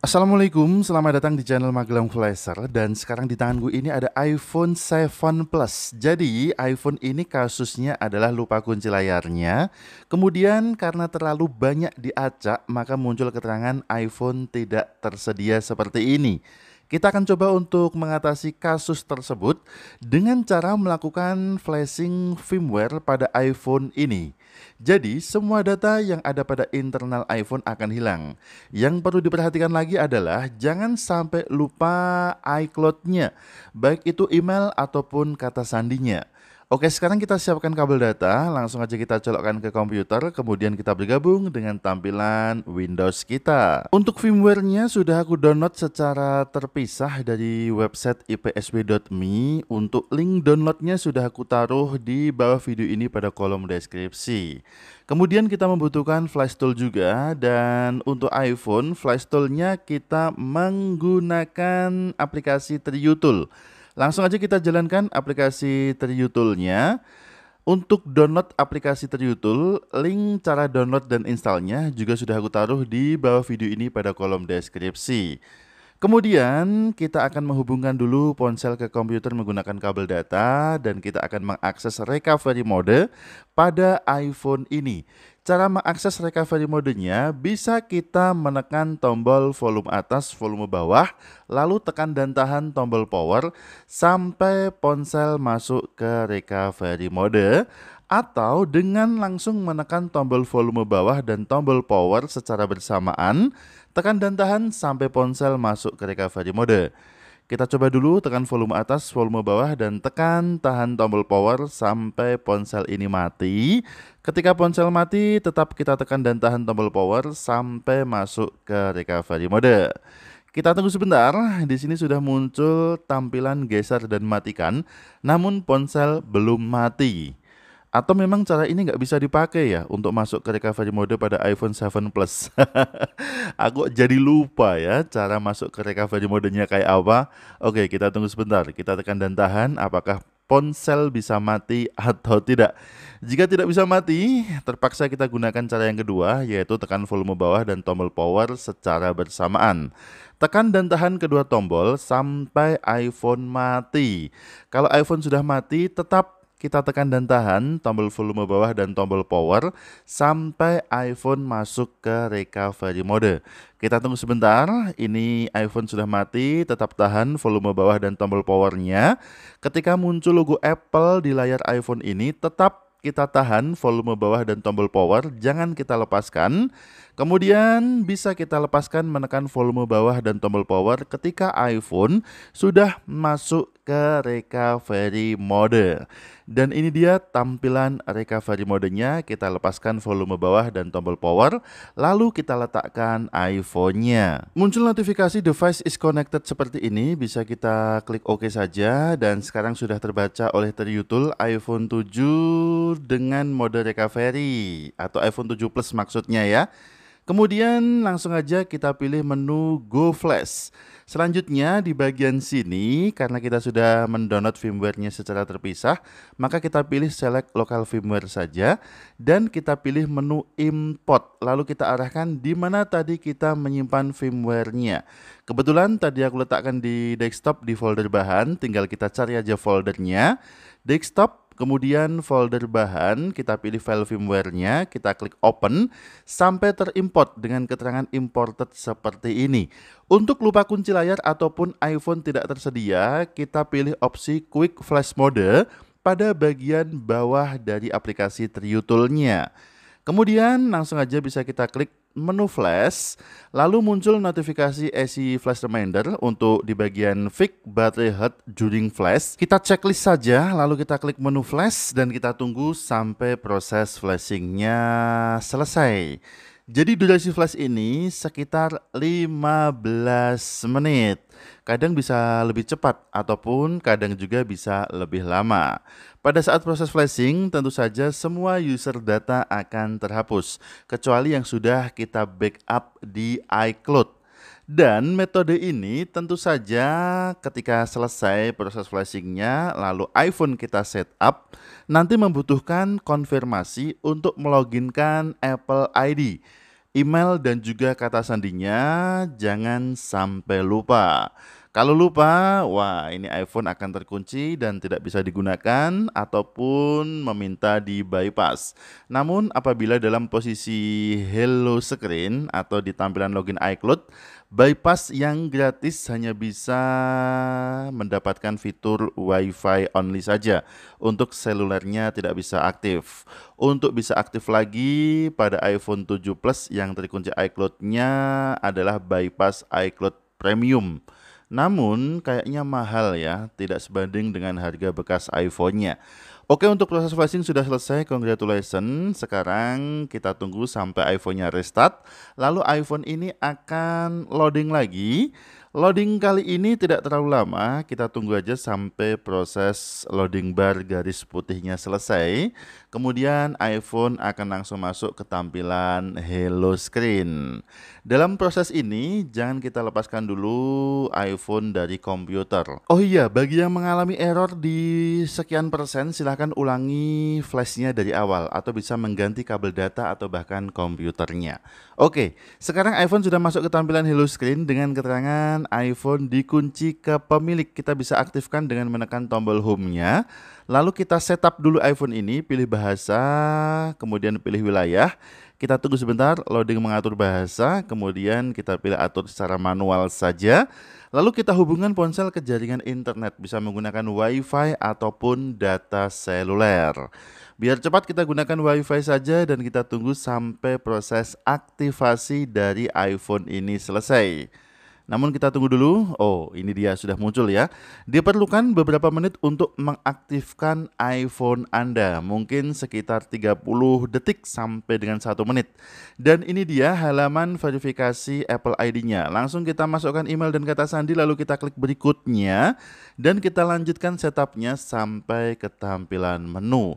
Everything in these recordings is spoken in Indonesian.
Assalamualaikum, selamat datang di channel Magelang Flasher dan sekarang di tangan gue ini ada iPhone 7 Plus. Jadi iPhone ini kasusnya adalah lupa kunci layarnya. Kemudian karena terlalu banyak diacak maka muncul keterangan iPhone tidak tersedia seperti ini. Kita akan coba untuk mengatasi kasus tersebut dengan cara melakukan flashing firmware pada iPhone ini. Jadi, semua data yang ada pada internal iPhone akan hilang. Yang perlu diperhatikan lagi adalah jangan sampai lupa iCloud-nya, baik itu email ataupun kata sandinya. Oke, sekarang kita siapkan kabel data, langsung aja kita colokkan ke komputer, kemudian kita bergabung dengan tampilan Windows kita. Untuk firmware-nya sudah aku download secara terpisah dari website ipsb.me. Untuk link downloadnya sudah aku taruh di bawah video ini pada kolom deskripsi. Kemudian kita membutuhkan flash tool juga dan untuk iPhone flash toolnya kita menggunakan aplikasi Triutul. Langsung aja kita jalankan aplikasi Triutul-nya. Untuk download aplikasi Triutul, link cara download dan installnya juga sudah aku taruh di bawah video ini pada kolom deskripsi. Kemudian kita akan menghubungkan dulu ponsel ke komputer menggunakan kabel data dan kita akan mengakses recovery mode pada iPhone ini. Cara mengakses recovery modenya bisa kita menekan tombol volume atas, volume bawah, lalu tekan dan tahan tombol power sampai ponsel masuk ke recovery mode atau dengan langsung menekan tombol volume bawah dan tombol power secara bersamaan, tekan dan tahan sampai ponsel masuk ke recovery mode. Kita coba dulu tekan volume atas, volume bawah, dan tekan tahan tombol power sampai ponsel ini mati. Ketika ponsel mati, tetap kita tekan dan tahan tombol power sampai masuk ke recovery mode. Kita tunggu sebentar, di sini sudah muncul tampilan geser dan matikan, namun ponsel belum mati. Atau memang cara ini nggak bisa dipakai ya untuk masuk ke recovery mode pada iPhone 7 Plus? Aku jadi lupa ya cara masuk ke recovery modenya kayak apa. Oke, kita tunggu sebentar. Kita tekan dan tahan apakah ponsel bisa mati atau tidak. Jika tidak bisa mati, terpaksa kita gunakan cara yang kedua, yaitu tekan volume bawah dan tombol power secara bersamaan. Tekan dan tahan kedua tombol sampai iPhone mati. Kalau iPhone sudah mati, tetap kita tekan dan tahan tombol volume bawah dan tombol power sampai iPhone masuk ke recovery mode. Kita tunggu sebentar, ini iPhone sudah mati, tetap tahan volume bawah dan tombol powernya. Ketika muncul logo Apple di layar iPhone ini, tetap kita tahan volume bawah dan tombol power, jangan kita lepaskan. Kemudian bisa kita lepaskan menekan volume bawah dan tombol power ketika iPhone sudah masuk ke recovery mode. Dan ini dia tampilan recovery modenya, kita lepaskan volume bawah dan tombol power, lalu kita letakkan iPhone-nya. Muncul notifikasi device is connected seperti ini, bisa kita klik OK saja, dan sekarang sudah terbaca oleh Teriutul iPhone 7 dengan mode recovery, atau iPhone 7 Plus maksudnya ya. Kemudian langsung aja kita pilih menu Go Flash. Selanjutnya di bagian sini karena kita sudah mendownload firmware-nya secara terpisah, maka kita pilih select local firmware saja dan kita pilih menu import. Lalu kita arahkan di mana tadi kita menyimpan firmware-nya. Kebetulan tadi aku letakkan di desktop di folder bahan, tinggal kita cari aja foldernya. Desktop Kemudian folder bahan, kita pilih file firmware-nya, kita klik open sampai terimport dengan keterangan imported seperti ini. Untuk lupa kunci layar ataupun iPhone tidak tersedia, kita pilih opsi quick flash mode pada bagian bawah dari aplikasi Triutool-nya. Kemudian langsung aja bisa kita klik menu flash, lalu muncul notifikasi AC e flash reminder untuk di bagian fix battery health during flash. Kita checklist saja, lalu kita klik menu flash dan kita tunggu sampai proses flashingnya selesai. Jadi durasi flash ini sekitar 15 menit. Kadang bisa lebih cepat ataupun kadang juga bisa lebih lama. Pada saat proses flashing, tentu saja semua user data akan terhapus, kecuali yang sudah kita backup di iCloud. Dan metode ini tentu saja ketika selesai proses flashingnya, lalu iPhone kita setup, nanti membutuhkan konfirmasi untuk meloginkan Apple ID email dan juga kata sandinya jangan sampai lupa. Kalau lupa, wah ini iPhone akan terkunci dan tidak bisa digunakan ataupun meminta di bypass. Namun apabila dalam posisi hello screen atau di tampilan login iCloud, Bypass yang gratis hanya bisa mendapatkan fitur Wi-Fi only saja. Untuk selulernya tidak bisa aktif. Untuk bisa aktif lagi pada iPhone 7 Plus yang terkunci iCloud-nya adalah bypass iCloud Premium. Namun kayaknya mahal ya, tidak sebanding dengan harga bekas iPhone-nya. Oke untuk proses flashing sudah selesai, congratulations. Sekarang kita tunggu sampai iPhone-nya restart. Lalu iPhone ini akan loading lagi Loading kali ini tidak terlalu lama, kita tunggu aja sampai proses loading bar garis putihnya selesai. Kemudian iPhone akan langsung masuk ke tampilan Hello Screen. Dalam proses ini, jangan kita lepaskan dulu iPhone dari komputer. Oh iya, bagi yang mengalami error di sekian persen, silahkan ulangi flashnya dari awal atau bisa mengganti kabel data atau bahkan komputernya. Oke, sekarang iPhone sudah masuk ke tampilan Hello Screen dengan keterangan tangan iPhone dikunci ke pemilik. Kita bisa aktifkan dengan menekan tombol home-nya. Lalu kita setup dulu iPhone ini, pilih bahasa, kemudian pilih wilayah. Kita tunggu sebentar, loading mengatur bahasa, kemudian kita pilih atur secara manual saja. Lalu kita hubungkan ponsel ke jaringan internet, bisa menggunakan WiFi ataupun data seluler. Biar cepat kita gunakan WiFi saja dan kita tunggu sampai proses aktivasi dari iPhone ini selesai. Namun kita tunggu dulu. Oh, ini dia sudah muncul ya. Diperlukan beberapa menit untuk mengaktifkan iPhone Anda. Mungkin sekitar 30 detik sampai dengan 1 menit. Dan ini dia halaman verifikasi Apple ID-nya. Langsung kita masukkan email dan kata sandi lalu kita klik berikutnya dan kita lanjutkan setupnya sampai ke tampilan menu.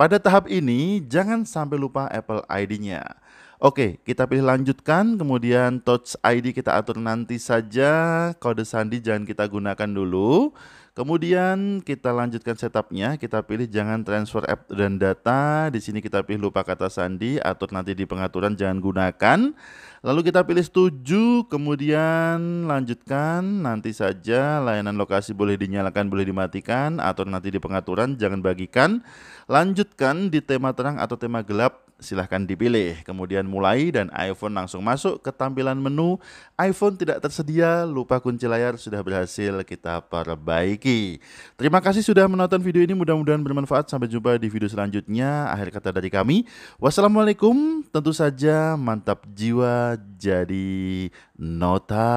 Pada tahap ini, jangan sampai lupa Apple ID-nya. Oke, kita pilih lanjutkan, kemudian touch ID kita atur nanti saja, kode sandi jangan kita gunakan dulu. Kemudian kita lanjutkan setupnya, kita pilih jangan transfer app dan data, di sini kita pilih lupa kata sandi, atur nanti di pengaturan jangan gunakan. Lalu kita pilih setuju, kemudian lanjutkan, nanti saja layanan lokasi boleh dinyalakan, boleh dimatikan, atur nanti di pengaturan jangan bagikan. Lanjutkan di tema terang atau tema gelap, silahkan dipilih. Kemudian mulai dan iPhone langsung masuk ke tampilan menu. iPhone tidak tersedia, lupa kunci layar sudah berhasil kita perbaiki. Terima kasih sudah menonton video ini, mudah-mudahan bermanfaat. Sampai jumpa di video selanjutnya. Akhir kata dari kami, wassalamualaikum. Tentu saja mantap jiwa jadi nota.